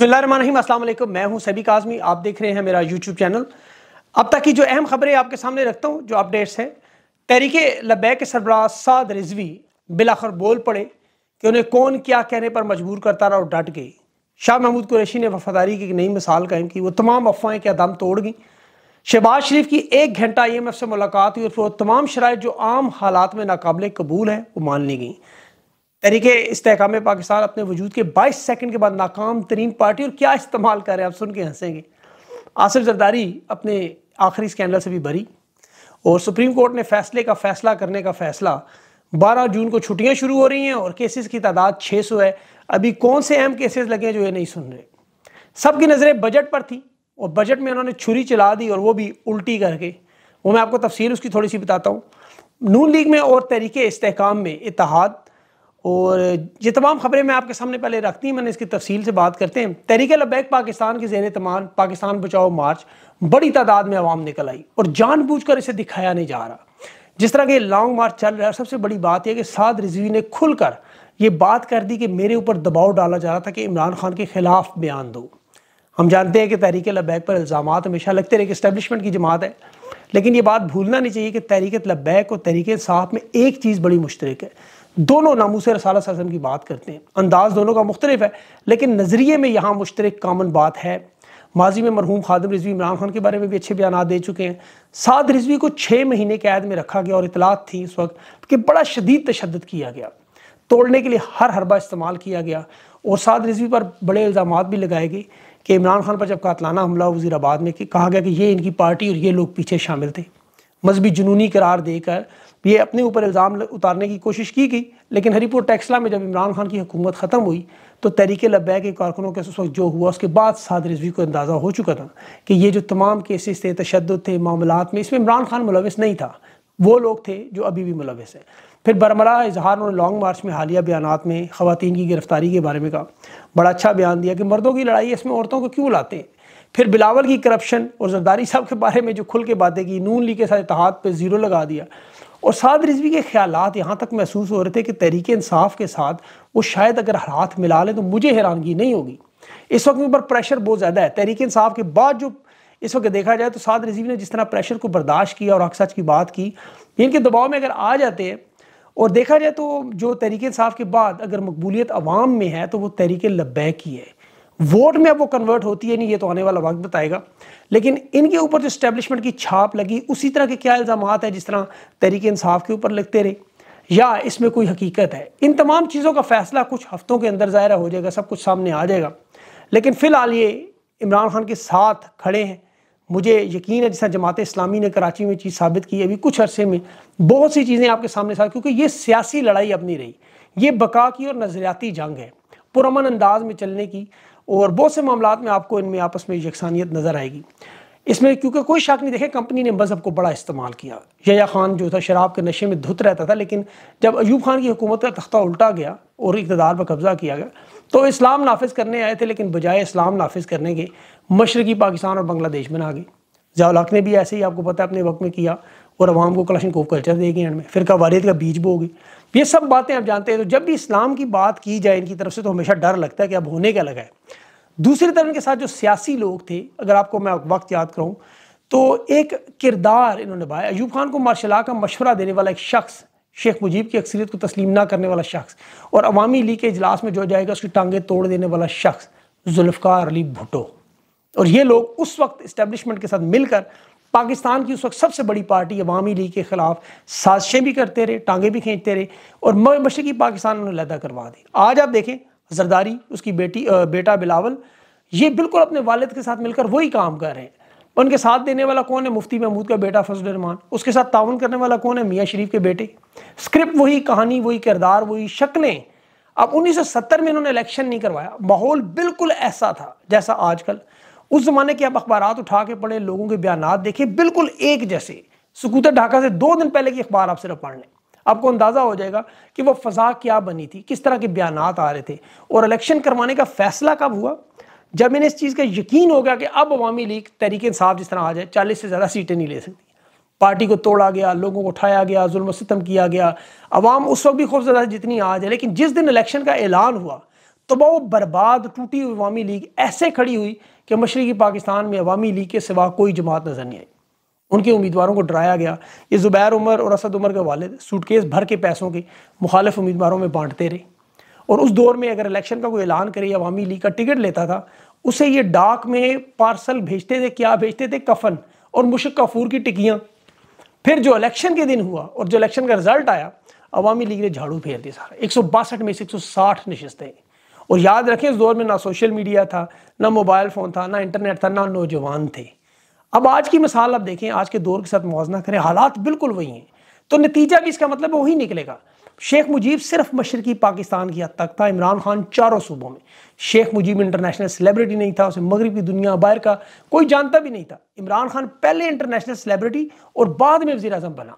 बिस्मिल्लाम असलम मैं हूं सभी काजमी आप देख रहे हैं मेरा यूट्यूब चैनल अब तक की जो अहम खबरें आपके सामने रखता हूं जो अपडेट्स हैं तहरीक लबैक के सरबरा साद रिजवी बिलाखर बोल पड़े कि उन्हें कौन क्या कहने पर मजबूर करता रहा और डट गई शाह महमूद कुरैशी ने वफादारी की एक नई मिसाल कायम की वो तमाम अफवाहें क्या दम तोड़ गई शहबाज शरीफ की एक घंटा आई एम एफ से मुलाकात हुई और फिर वो तमाम शराइ जो आम हालात में नाकबले कबूल हैं वो मान ली गई तरीके इसकाम पाकिस्तान अपने वजूद के बाईस सेकेंड के बाद नाकाम तरीन पार्टी और क्या इस्तेमाल कर रहे हैं आप सुन के हंसेंगे आसिफ जरदारी अपने आखिरी स्कैंडल से भी भरी और सुप्रीम कोर्ट ने फैसले का फैसला करने का फैसला 12 जून को छुट्टियां शुरू हो रही हैं और केसेस की तादाद 600 है अभी कौन से अहम केसेस लगे हैं जो ये नहीं सुन रहे सब की नज़रें बजट पर थी और बजट में उन्होंने छुरी चला दी और वो भी उल्टी करके वो मैं आपको तफसील उसकी थोड़ी सी बताता हूँ नून लीग में और तरीके इसकाम में इतिहाद और ये तमाम खबरें मैं आपके सामने पहले रखती हूँ मैंने इसकी तफसील से बात करते हैं तहरीक लबैक पाकिस्तान के जेर तमान पाकिस्तान बचाओ मार्च बड़ी तादाद में आवाम निकल आई और जानबूझकर इसे दिखाया नहीं जा रहा जिस तरह के लॉन्ग मार्च चल रहा है सबसे बड़ी बात यह कि साद रिजवी ने खुलकर ये बात कर दी कि मेरे ऊपर दबाव डाला जा रहा था कि इमरान खान के ख़िलाफ़ बयान दो हम जानते हैं कि तहरीक लबैक पर इल्ज़ाम हमेशा लगते रहे कि इस्टेबलिशमेंट की जमात है लेकिन ये बात भूलना नहीं चाहिए कि तहरीक लबैक और तहरीक साहब में एक चीज़ बड़ी मुश्तरक है दोनों नामूस रसाल वसम की बात करते हैं अंदाज दोनों का मुख्तलिफ है लेकिन नज़रिए में यहाँ मुश्तर कामन बात है माजी में मरहूम खादम रिजवी इमरान खान के बारे में भी अच्छे बयान दे चुके हैं साद रिजवी को छः महीने कैद में रखा गया और इतलात थी इस वक्त कि बड़ा शदीद तशद किया गया तोड़ने के लिए हर हरबा इस्तेमाल किया गया और साद रिजवी पर बड़े इल्ज़ाम भी लगाए गए कि इमरान खान पर जब कातलाना हमला वजीराबाद में कहा गया कि ये इनकी पार्टी और ये लोग पीछे शामिल थे मजहबी जुनूनी करार देकर ये अपने ऊपर इल्ज़ाम उतारने की कोशिश की गई लेकिन हरीपुर टैक्सला में जब इमरान खान की हुकूमत ख़त्म हुई तो तरीक़े लब्बैक के कारकुनों के उस वक्त जो हुआ उसके बाद साद रिजवी को अंदाज़ा हो चुका था कि ये जो तमाम केसेस थे तशद थे मामलों में इसमें इमरान खान मुलविस नहीं था वो लोग थे जो अभी भी मुलविस हैं फिर बरमरा इजहार उन्होंने लॉन्ग मार्च में हालिया बयान में ख़वान की गिरफ़्तारी के बारे में कहा बड़ा अच्छा बयान दिया कि मर्दों की लड़ाई इसमें औरतों को क्यों लाते हैं फिर बिलावल की करप्शन और जरदारी साहब के बारे में जो खुल के बातें की नून ली के साथ इतिहाद पर ज़ीरो लगा दिया और साद रिजवी के ख्याल यहाँ तक महसूस हो रहे थे कि तहरीक इंसाफ के साथ वो शायद अगर हाथ मिला लें तो मुझे हैरानगी नहीं होगी इस वक्त उन पर प्रेशर बहुत ज़्यादा है तहरीक इंसाफ के बाद जो इस वक्त देखा जाए तो साद रिजवी ने जिस तरह प्रेशर को बर्दाश्त किया और अक्सर की बात की इनके दबाव में अगर आ जाते और देखा जाए तो जो तहरीक इंसाफ के बाद अगर मकबूलियत अवाम में है तो वो तहरीक लब्बैक की है वोट में अब वो कन्वर्ट होती है नहीं ये तो आने वाला वक्त बताएगा लेकिन इनके ऊपर जो स्टैब्लिशमेंट की छाप लगी उसी तरह के क्या इल्ज़ाम है जिस तरह तहरीक इंसाफ के ऊपर लगते रहे या इसमें कोई हकीकत है इन तमाम चीज़ों का फैसला कुछ हफ्तों के अंदर ज़ाहिर हो जाएगा सब कुछ सामने आ जाएगा लेकिन फ़िलहाल ये इमरान खान के साथ खड़े हैं मुझे यकीन है जैसा जमात इस्लामी ने कराची में चीज़ साबित की अभी कुछ अरसे में बहुत सी चीज़ें आपके सामने साथ क्योंकि ये सियासी लड़ाई अब नहीं रही ये बका की और नज़रियाती जंग है पुरमन अंदाज में चलने की और बहुत से मामला में आपको इनमें आपस में यकसानियत नज़र आएगी इसमें क्योंकि कोई शक नहीं देखे कंपनी ने मज़हब को बड़ा इस्तेमाल किया यया खान जो था शराब के नशे में धुत रहता था लेकिन जब अयूब खान की हुकूमत का तख्ता उल्टा गया और इकतदार पर कब्ज़ा किया गया तो इस्लाम नाफिज करने आए थे लेकिन बजाय इस्लाम नाफिज करने के मशरकी पाकिस्तान और बांग्लादेश में ना गए जयाल ने भी ऐसे ही आपको पता है अपने वक्त में किया और आवाम को कलशन कोफ कल्चर देगी एंड में फिर वारियत का बीज बोगी ये सब बातें आप जानते हैं तो जब भी इस्लाम की बात की जाए इनकी तरफ से तो हमेशा डर लगता है कि अब होने क्या लगा है दूसरी तरफ के साथ जो सियासी लोग थे अगर आपको मैं वक्त याद करूँ तो एक किरदार इन्होंने निभाया अयूब खान को मार्शल का मशवरा देने वाला एक शख्स शेख मुजीब की अक्सरियत को तस्लीम ना करने वाला शख्स और अवामी लीग के इजलास में जो जाएगा उसकी टांगे तोड़ देने वाला शख्स जुल्फ़ार अली भुटो और ये लोग उस वक्त इस्टेबलिशमेंट के साथ मिलकर पाकिस्तान की उस वक्त सबसे बड़ी पार्टी अवामी लीग के ख़िलाफ़ साजिशें भी करते रहे टांगे भी खींचते रहे और मशरक़ी पाकिस्तान उन्हें लदा करवा दी आज आप देखें जरदारी उसकी बेटी बेटा बिलावल ये बिल्कुल अपने वालिद के साथ मिलकर वही काम कर रहे हैं उनके साथ देने वाला कौन है मुफ्ती महमूद का बेटा फजल रहमान उसके साथ ताउन करने वाला कौन है मियाँ शरीफ के बेटे स्क्रिप्ट वही कहानी वही किरदार वही शक्लें अब 1970 में इन्होंने इलेक्शन नहीं करवाया माहौल बिल्कुल ऐसा था जैसा आजकल उस ज़माने के आप अखबार उठा के पढ़े लोगों के बयान देखे बिल्कुल एक जैसे सुकूतर ढाका से दो दिन पहले की अखबार आप सिर्फ पढ़ लें आपको अंदाज़ा हो जाएगा कि वो फ़जा क्या बनी थी किस तरह के बयान आ रहे थे और इलेक्शन करवाने का फैसला कब हुआ जब मैंने इस चीज़ का यकीन हो गया कि अब अवामी लीग तहरीक साफ जिस तरह आ जाए चालीस से ज़्यादा सीटें नहीं ले सकती पार्टी को तोड़ा गया लोगों को उठाया गया जुल्म सितम किया गया अवाम उस वक्त भी ज़्यादा जितनी आ जाए लेकिन जिस दिन इलेक्शन का ऐलान हुआ तो वो बर्बाद टूटी हुई अवामी लीग ऐसे खड़ी हुई कि मशरक़ी पाकिस्तान में अवामी लीग के सिवा कोई जमात नज़र नहीं आई उनके उम्मीदवारों को डराया गया ये ज़ुबैर उमर और असद उमर के वाले सूटकेस भर के पैसों के मुखालफ उम्मीदवारों में बांटते रहे और उस दौर में अगर इलेक्शन का कोई ऐलान करे अवामी लीग का टिकट लेता था उसे ये डाक में पार्सल भेजते थे क्या भेजते थे कफन और मुशक कफूर की टिकियाँ फिर जो इलेक्शन के दिन हुआ और जो इलेक्शन का रिजल्ट आया अवामी लीग ने झाड़ू फेर दिया सारा एक में से एक सौ साठ नशस्तें और याद रखें उस दौर में ना सोशल मीडिया था ना मोबाइल फ़ोन था ना इंटरनेट था ना नौजवान थे अब आज की मिसाल आप देखें आज के दौर के साथ मुजना करें हालात बिल्कुल वही हैं तो नतीजा भी इसका मतलब वही निकलेगा शेख मुजीब सिर्फ मशरकी पाकिस्तान की हद तक था इमरान खान चारों सूबों में शेख मुजीब इंटरनेशनल सेलिब्रिटी नहीं था उसे मगरब की दुनिया बाहर का कोई जानता भी नहीं था इमरान खान पहले इंटरनेशनल सेलिब्रिटी और बाद में वजी अजम बना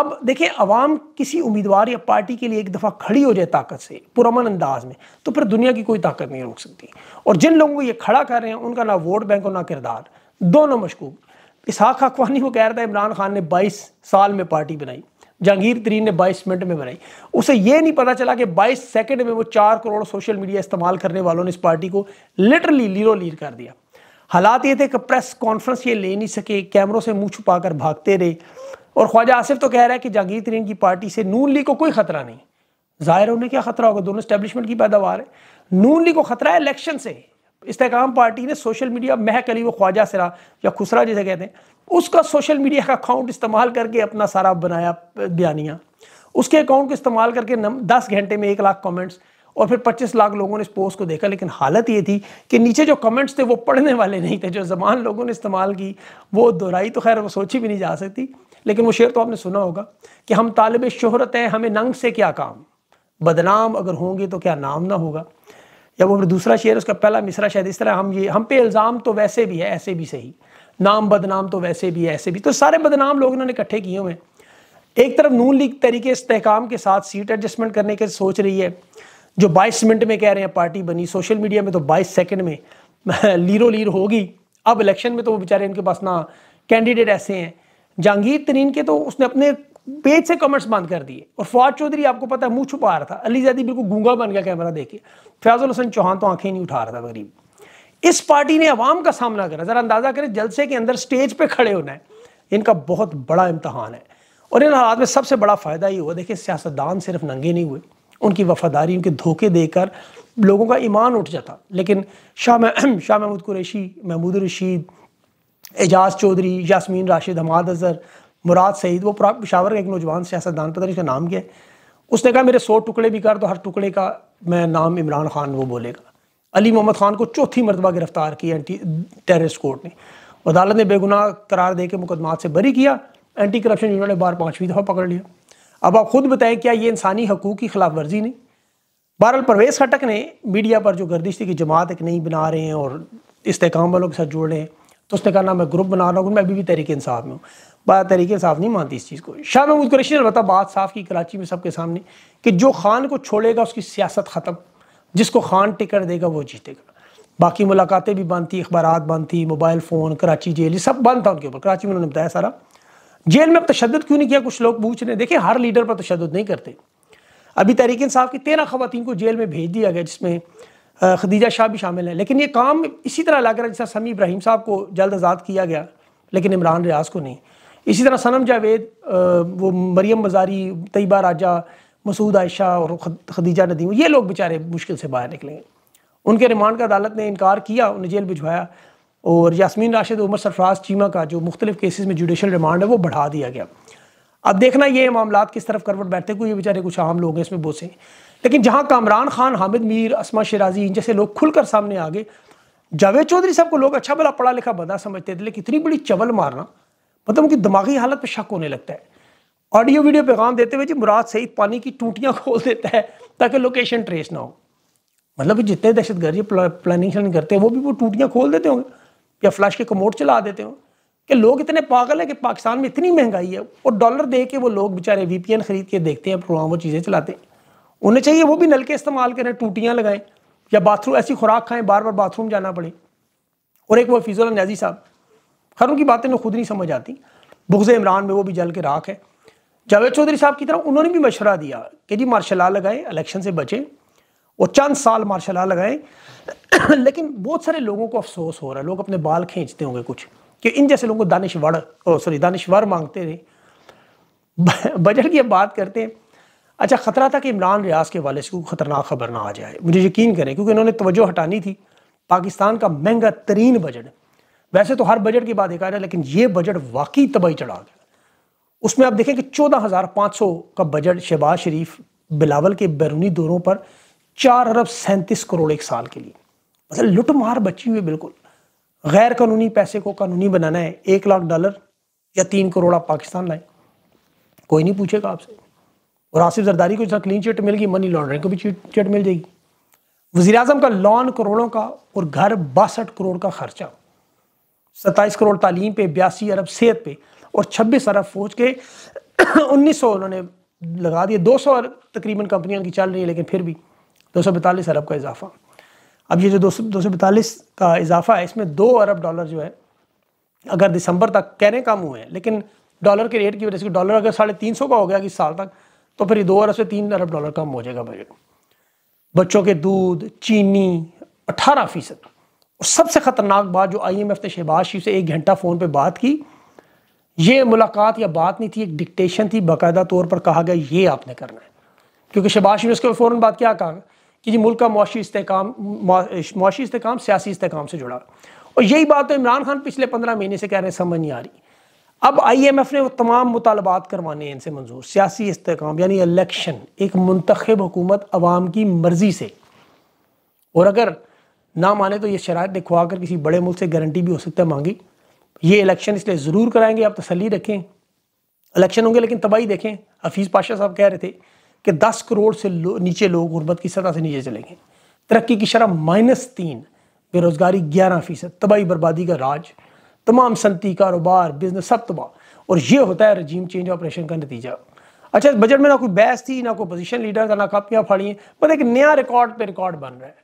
अब देखिए अवाम किसी उम्मीदवार या पार्टी के लिए एक दफ़ा खड़ी हो जाए ताकत से पुरमन अंदाज में तो फिर दुनिया की कोई ताकत नहीं रोक सकती और जिन लोगों को ये खड़ा कर रहे हैं उनका ना वोट बैंक और ना किरदार दोनों मशकूक इसहाक अकवानी को कह रहा था इमरान खान ने बाईस साल में पार्टी बनाई जहांगीर तरीन ने 22 मिनट में बनाई उसे यह नहीं पता चला कि 22 सेकंड में वो चार करोड़ सोशल मीडिया इस्तेमाल करने वालों ने इस पार्टी को लिटरली लीरो लीर कर दिया हालात ये थे कि प्रेस कॉन्फ्रेंस ये ले नहीं सके कैमरों से मुंह छुपा कर भागते रहे और ख्वाजा आसिफ तो कह रहा है कि जहांगीर तरीन की पार्टी से नून लीग को कोई खतरा नहीं ज़ाहिर उन्हें क्या खतरा होगा दोनों स्टैब्लिशमेंट की पैदावार है नून लीग को खतरा है इलेक्शन से इस्तेकाम पार्टी ने सोशल मीडिया महक अली व ख्वाजा सरा या खुसरा जिसे कहते हैं उसका सोशल मीडिया का अकाउंट इस्तेमाल करके अपना सारा बनाया बयानिया उसके अकाउंट को इस्तेमाल करके नम दस घंटे में एक लाख कमेंट्स और फिर पच्चीस लाख लोगों ने इस पोस्ट को देखा लेकिन हालत ये थी कि नीचे जो कमेंट्स थे वो पढ़ने वाले नहीं थे जो जबान लोगों ने इस्तेमाल की वो दोहराई तो खैर वो सोची भी नहीं जा सकती लेकिन वो शेर तो आपने सुना होगा कि हम तालब शहरत हैं हमें नंग से क्या काम बदनाम अगर होंगे तो क्या नाम ना होगा या वो दूसरा शेयर उसका पहला मिसरा शायद इस तरह हम ये हम पे इल्ज़ाम तो वैसे भी है ऐसे भी सही नाम बदनाम तो वैसे भी है ऐसे भी तो सारे बदनाम लोग इन्होंने इकट्ठे किए हुए हैं एक तरफ नून लीग तरीके इस्तेकाम के साथ सीट एडजस्टमेंट करने के सोच रही है जो 22 मिनट में कह रहे हैं पार्टी बनी सोशल मीडिया में तो 22 सेकंड में लीरो लीर होगी अब इलेक्शन में तो वो बेचारे इनके पास ना कैंडिडेट ऐसे हैं जहांगीर तरीन के तो उसने अपने पेज से कमेंट्स बंद कर दिए और फवाद चौधरी आपको पता है मुंह छुपा रहा था अली जैदी बिल्कुल गूंगा बन गया कैमरा देखे फैजुल हसन चौहान तो आंखें नहीं उठा रहा था गरीब इस पार्टी ने आवाम का सामना करा ज़रा अंदाज़ा करें जलसे के अंदर स्टेज पर खड़े होना है इनका बहुत बड़ा इम्तहान है और इन हालात में सबसे बड़ा फ़ायदा ये हुआ देखिए सियासतदान सिर्फ नंगे नहीं हुए उनकी वफादारी उनके धोखे देकर लोगों का ईमान उठ जाता लेकिन शाह शाह महमूद कुरैशी महमूद रशीद एजाज चौधरी यासमीन राशिद हमाद अजहर मुराद सईद वो पूरा पिशावर का एक नौजवान सियासतदान पता नहीं उसका नाम क्या है उसने कहा मेरे सौ टुकड़े भी कर तो हर टुकड़े का मैं नाम इमरान खान वो बोलेगा अली मोहम्मद खान को चौथी मरतबा गिरफ्तार किया एंटी टेररिस्ट कोर्ट ने अदालत ने बेगुनाह करार दे के मुकदमा से बरी किया एंटी करप्शन यूनिट ने बार पाँचवीं दफ़ा पकड़ लिया अब आप खुद बताएं क्या ये इंसानी हकूक़ की खिलाफ वर्जी नहीं बहरहाल परवेज़ खटक ने मीडिया पर जो गर्दिश थी कि जमात एक नहीं बना रहे हैं और इस्तेकाम वालों के साथ जोड़ रहे हैं तो उसने कहा ना मैं ग्रुप बना रहा हूँ मैं अभी भी तरीके इंसाफ में हूँ बड़ा तरीके साफ नहीं मानती इस चीज़ को शाह महमूद कुरैशी ने बता बात साफ की कराची में सबके सामने कि जो खान को छोड़ेगा उसकी सियासत ख़त्म जिसको खान टिकट देगा वो जीतेगा बाकी मुलाकातें भी बंद थी अखबार बंद थी मोबाइल फ़ोन कराची जेल सब बंद था उनके ऊपर कराची में उन्होंने बताया सारा जेल में अब तशद क्यों नहीं किया कुछ लोग पूछ रहे देखिए हर लीडर पर तशद नहीं करते अभी तहरीक साहब की तेरह खवतिन को जेल में भेज दिया गया जिसमें खदीजा शाह भी शामिल हैं लेकिन ये काम इसी तरह लग रहा है जैसा समी इब्राहिम साहब को जल्द आज़ाद किया गया लेकिन इमरान रियाज को नहीं इसी तरह सनम जावेद वो मरियम मजारी तयबा राजा मसूद आयशा और खदीजा नदीम ये लोग बेचारे मुश्किल से बाहर निकलेंगे उनके रिमांड का अदालत ने इनकार किया उन्हें जेल भिजवाया और यासमीन राशिद उमर सरफराज चीमा का जो मुख्तलिफ केसेस में जुडिशल रिमांड है वो बढ़ा दिया गया अब देखना ये मामला किस तरफ करवट बैठते हैं ये बेचारे कुछ आम लोग हैं इसमें बोसे लेकिन जहाँ कामरान खान हामिद मीर असमा शराजी इन जैसे लोग खुलकर सामने आ गए जावेद चौधरी साहब को लोग अच्छा भला पढ़ा लिखा बदा समझते थे लेकिन इतनी बड़ी चवल मारना मतलब उनकी दिमागी हालत पर शक होने लगता है ऑडियो वीडियो पैगाम देते हुए जी मुराद सईद पानी की टूटियाँ खोल देता है ताकि लोकेशन ट्रेस ना हो मतलब जितने दहशतगर्दी गर्द प्लानिंग करते हैं वो भी वो टूटियाँ खोल देते होंगे या फ्लैश के कमोड चला देते होंगे कि लोग इतने पागल है कि पाकिस्तान में इतनी महंगाई है और डॉलर दे के वो लोग बेचारे वी खरीद के देखते हैं प्रोग्राम वो चीज़ें चलाते हैं उन्हें चाहिए वो भी नल के इस्तेमाल करें टूटियाँ लगाएं या बाथरूम ऐसी खुराक खाएं बार बार बाथरूम जाना पड़े और एक वो फिजुल न्याजी साहब खर उनकी बातें खुद नहीं समझ आती बुगज़ इमरान में वो भी जल के राख है जावेद चौधरी साहब की तरफ उन्होंने भी मशवरा दिया कि जी मार्शल आ लगाएं इलेक्शन से बचें और चंद साल मार्शल आ लगाएं लेकिन बहुत सारे लोगों को अफसोस हो रहा है लोग अपने बाल खींचते होंगे कुछ कि इन जैसे लोगों को दानिशवर सॉरी दानिशवर मांगते थे बजट की अब बात करते हैं अच्छा ख़तरा था कि इमरान रियाज के वाले से कोई ख़तरनाक खबर ना आ जाए मुझे यकीन करें क्योंकि उन्होंने तोज्जो हटानी थी पाकिस्तान का महंगा तरीन बजट वैसे तो हर बजट की बात एक है लेकिन ये बजट वाकई तबाही चढ़ा गया उसमें आप देखें कि चौदह हज़ार पाँच सौ का बजट शहबाज शरीफ बिलावल के बैरूनी दौरों पर चार अरब सैंतीस करोड़ एक साल के लिए मतलब लुट मार बची हुई बिल्कुल गैर कानूनी पैसे को कानूनी बनाना है एक लाख डॉलर या तीन करोड़ आप पाकिस्तान लाए कोई नहीं पूछेगा आपसे और आसिफ जरदारी को जैसा क्लीन चिट मिल गई मनी लॉन्ड्रिंग को भी चिट मिल जाएगी वजी अजम का लॉन करोड़ों का और घर बासठ करोड़ का खर्चा सत्ताईस करोड़ तालीम पे बयासी अरब सेहत पे और छब्बीस अरब फौज के उन्नीस सौ उन्होंने लगा दिए दो सौ तकरीबन कंपनियां उनकी चल रही है लेकिन फिर भी दो सौ बैतालीस अरब का इजाफा अब ये जो दो सौ दो सौ पैंतालीस का इजाफा है इसमें दो अरब डॉलर जो है अगर दिसंबर तक कह रहे कम हुए हैं लेकिन डॉलर के रेट की वजह से डॉलर अगर साढ़े तीन सौ का हो गया किस साल तक तो फिर ये दो अरब से तीन अरब डॉलर कम हो जाएगा बजट बच्चों के दूध चीनी अट्ठारह फीसद और सबसे ख़तरनाक बात जो आई एम एफ ने शहबाज शरीफ से एक घंटा फ़ोन पर बात की ये मुलाकात या बात नहीं थी एक डिक्टेशन थी बाकायदा तौर पर कहा गया ये आपने करना है क्योंकि शहबाज शरीफ ने उसके फ़ौरन बात क्या कहा कि जी मुल्क का मुशी इसकाम मुशी इसकाम सियासी इसकाम से जुड़ा और यही बात तो इमरान खान पिछले पंद्रह महीने से कह रहे हैं समझ नहीं आ रही अब आई एम एफ़ ने वो तमाम मुतालबात करवाने हैं इनसे मंजूर सियासी इसकाम यानी इलेक्शन एक मंतखब हुकूमत अवाम की मर्ज़ी से और अगर ना माने तो ये शरात दिखवा कर किसी बड़े मुल्क से गारंटी भी हो सकता है मांगी ये इलेक्शन इसलिए ज़रूर कराएंगे आप तसली रखें इलेक्शन होंगे लेकिन तबाही देखें हफीज़ पाशा साहब कह रहे थे कि 10 करोड़ से लो, नीचे लोग गुर्बत की सतह से नीचे चलेंगे तरक्की की शरह माइनस तीन बेरोज़गारी ग्यारह फीसद तबाही बर्बादी का राज तमाम सनती कारोबार बिजनेस सब तबाह और ये होता है रजीम चेंज ऑपरेशन का नतीजा अच्छा बजट में ना कोई बहस थी ना कोई पोजिशन लीडर था ना कापियाँ फाड़ी मतलब एक नया रिकॉर्ड पर रिकॉर्ड बन रहा है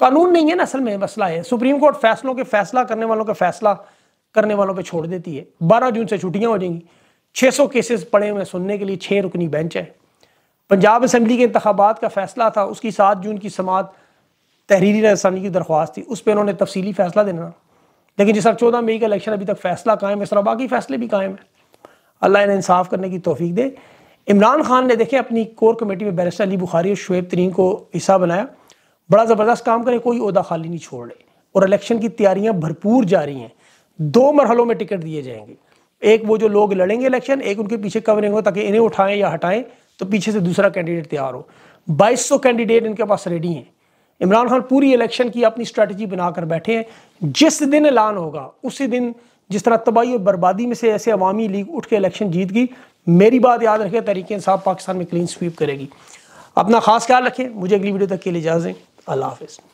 कानून नहीं है ना असल में मसला है सुप्रीम कोर्ट फैसलों के फैसला करने वालों के फैसला करने वालों पर छोड़ देती है बारह जून से छुट्टियाँ हो जाएंगी 600 केसेस पड़े हुए सुनने के लिए छह रुकनी बेंच है पंजाब असम्बली के इंतबात का फैसला था उसकी सात जून की समात तहरीरी रहसानी की दरख्वास्त थी उस पर उन्होंने तफसीली फैसला देना लेकिन जिस तरह चौदह मई का इलेक्शन अभी तक फैसला कायम है इस तरह बाकी फैसले भी कायम है अल्लाह ने इंसाफ करने की तोफीक दे इमरान खान ने देखे अपनी कोर कमेटी में बैरिस्टर अली बुखारी और शुएब तरीन को हिस्सा बनाया बड़ा ज़बरदस्त काम करें कोई अहदा खाली नहीं छोड़ रहे और इलेक्शन की तैयारियाँ भरपूर जारी हैं दो मरहलों में टिकट दिए जाएंगे एक वो जो लोग लड़ेंगे इलेक्शन एक उनके पीछे कवरिंग हो ताकि इन्हें उठाएं या हटाएं तो पीछे से दूसरा कैंडिडेट तैयार हो बाईस सौ कैंडिडेट इनके पास रेडी हैं इमरान खान पूरी इलेक्शन की अपनी स्ट्रैटेजी बनाकर बैठे हैं जिस दिन ऐलान होगा उसी दिन जिस तरह तबाही और बर्बादी में से ऐसे अवामी लीग उठ के इलेक्शन जीत गई मेरी बात याद रखें तरीके इंसाफ पाकिस्तान में क्लीन स्वीप करेगी अपना खास ख्याल रखें मुझे अगली वीडियो तक के लिए इजाज़ें अल्लाह हाफिज़